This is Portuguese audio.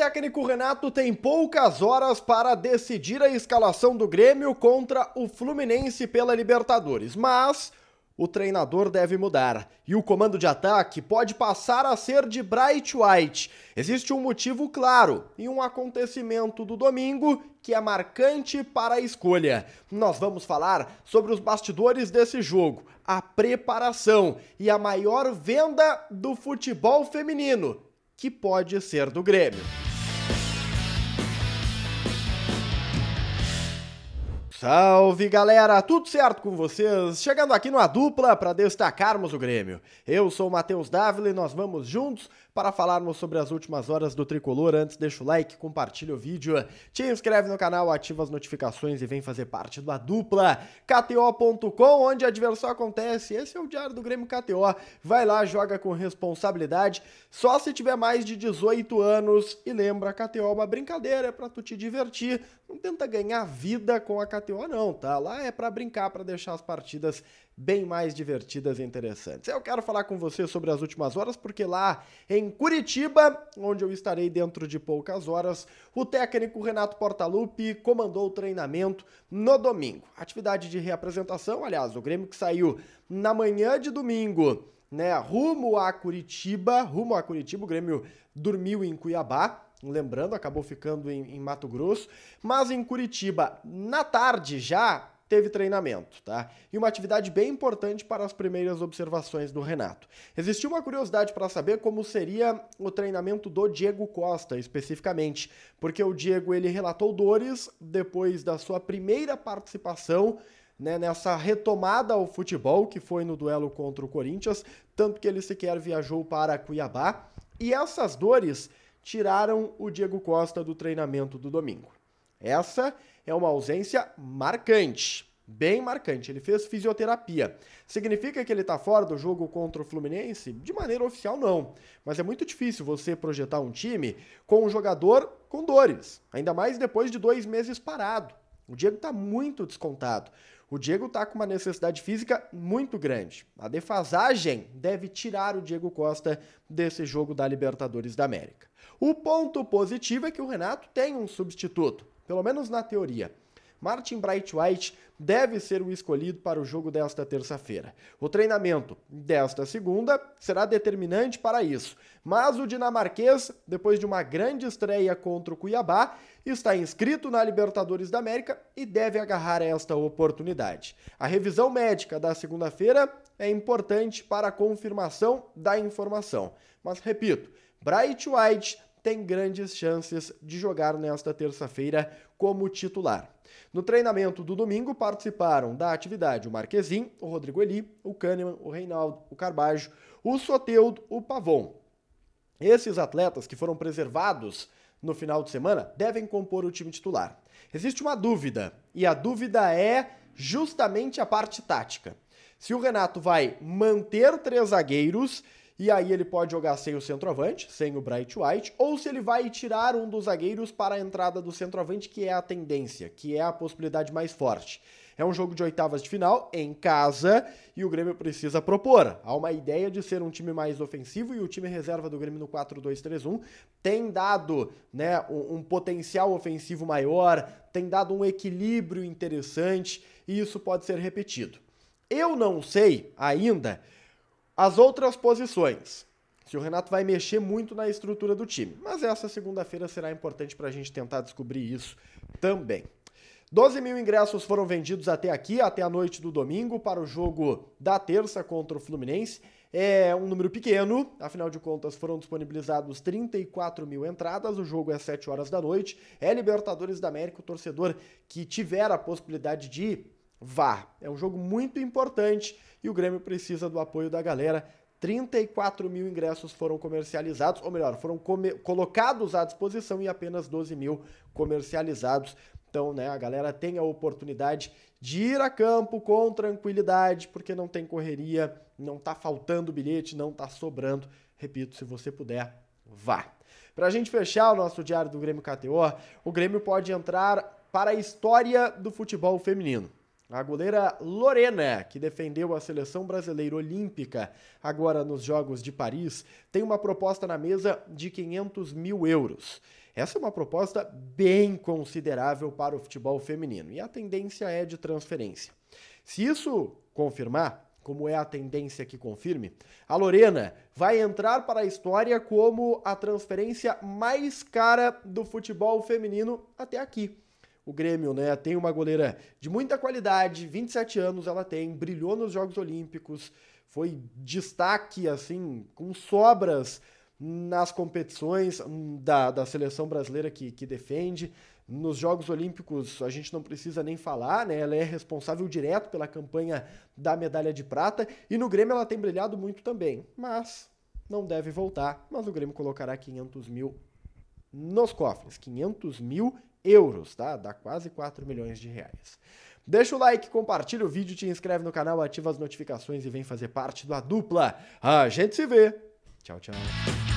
técnico Renato tem poucas horas para decidir a escalação do Grêmio contra o Fluminense pela Libertadores, mas o treinador deve mudar e o comando de ataque pode passar a ser de Bright White. Existe um motivo claro e um acontecimento do domingo que é marcante para a escolha. Nós vamos falar sobre os bastidores desse jogo, a preparação e a maior venda do futebol feminino, que pode ser do Grêmio. Salve galera, tudo certo com vocês? Chegando aqui numa dupla para destacarmos o Grêmio. Eu sou o Matheus Dávila e nós vamos juntos para falarmos sobre as últimas horas do Tricolor. Antes, deixa o like, compartilha o vídeo, te inscreve no canal, ativa as notificações e vem fazer parte da dupla KTO.com, onde a diversão acontece. Esse é o diário do Grêmio KTO. Vai lá, joga com responsabilidade, só se tiver mais de 18 anos. E lembra, KTO é uma brincadeira, é para tu te divertir. Não tenta ganhar vida com a KTO não, tá? Lá é para brincar, para deixar as partidas bem mais divertidas e interessantes. Eu quero falar com você sobre as últimas horas porque lá em Curitiba, onde eu estarei dentro de poucas horas. O técnico Renato Portaluppi comandou o treinamento no domingo. Atividade de reapresentação, aliás, o Grêmio que saiu na manhã de domingo, né, rumo a Curitiba, rumo a Curitiba, o Grêmio dormiu em Cuiabá, lembrando, acabou ficando em, em Mato Grosso, mas em Curitiba, na tarde já, teve treinamento, tá? E uma atividade bem importante para as primeiras observações do Renato. Existiu uma curiosidade para saber como seria o treinamento do Diego Costa, especificamente, porque o Diego ele relatou dores depois da sua primeira participação né, nessa retomada ao futebol que foi no duelo contra o Corinthians, tanto que ele sequer viajou para Cuiabá. E essas dores tiraram o Diego Costa do treinamento do domingo. Essa é uma ausência marcante. Bem marcante. Ele fez fisioterapia. Significa que ele está fora do jogo contra o Fluminense? De maneira oficial, não. Mas é muito difícil você projetar um time com um jogador com dores. Ainda mais depois de dois meses parado. O Diego está muito descontado. O Diego está com uma necessidade física muito grande. A defasagem deve tirar o Diego Costa desse jogo da Libertadores da América. O ponto positivo é que o Renato tem um substituto pelo menos na teoria. Martin Bright White deve ser o escolhido para o jogo desta terça-feira. O treinamento desta segunda será determinante para isso, mas o dinamarquês, depois de uma grande estreia contra o Cuiabá, está inscrito na Libertadores da América e deve agarrar esta oportunidade. A revisão médica da segunda-feira é importante para a confirmação da informação, mas repito, Bright White tem grandes chances de jogar nesta terça-feira como titular. No treinamento do domingo participaram da atividade o Marquezim, o Rodrigo Eli, o Kahneman, o Reinaldo, o Carbajo, o Soteudo, o Pavon. Esses atletas que foram preservados no final de semana devem compor o time titular. Existe uma dúvida, e a dúvida é justamente a parte tática. Se o Renato vai manter três zagueiros e aí ele pode jogar sem o centroavante, sem o Bright White, ou se ele vai tirar um dos zagueiros para a entrada do centroavante, que é a tendência, que é a possibilidade mais forte. É um jogo de oitavas de final em casa e o Grêmio precisa propor. Há uma ideia de ser um time mais ofensivo e o time reserva do Grêmio no 4-2-3-1 tem dado né, um, um, potencial ofensivo maior, tem dado um equilíbrio interessante e isso pode ser repetido. Eu não sei ainda as outras posições, Se o Renato vai mexer muito na estrutura do time, mas essa segunda-feira será importante para a gente tentar descobrir isso também. 12 mil ingressos foram vendidos até aqui, até a noite do domingo, para o jogo da terça contra o Fluminense. É um número pequeno, afinal de contas foram disponibilizados 34 mil entradas. O jogo é às 7 horas da noite. É Libertadores da América, o torcedor que tiver a possibilidade de ir vá. É um jogo muito importante e o Grêmio precisa do apoio da galera. 34 mil ingressos foram comercializados, ou melhor, foram colocados à disposição e apenas 12 mil comercializados. Então, né, a galera tem a oportunidade de ir a campo com tranquilidade, porque não tem correria, não tá faltando bilhete, não tá sobrando. Repito, se você puder, vá. Para a gente fechar o nosso diário do Grêmio KTO, o Grêmio pode entrar para a história do futebol feminino. A goleira Lorena, que defendeu a seleção brasileira olímpica agora nos Jogos de Paris, tem uma proposta na mesa de 500 mil euros. Essa é uma proposta bem considerável para o futebol feminino e a tendência é de transferência. Se isso confirmar, como é a tendência que confirme, a Lorena vai entrar para a história como a transferência mais cara do futebol feminino até aqui o Grêmio, né? Tem uma goleira de muita qualidade, 27 anos ela tem, brilhou nos Jogos Olímpicos, foi destaque, assim, com sobras nas competições hum, da, da seleção brasileira que, que defende. Nos Jogos Olímpicos, a gente não precisa nem falar, né? Ela é responsável direto pela campanha da medalha de prata. E no Grêmio ela tem brilhado muito também. Mas não deve voltar. Mas o Grêmio colocará 500 mil nos cofres. 500 mil euros, tá? Dá quase 4 milhões de reais. Deixa o like, compartilha o vídeo, te inscreve no canal, ativa as notificações e vem fazer parte da dupla. A gente se vê. Tchau, tchau.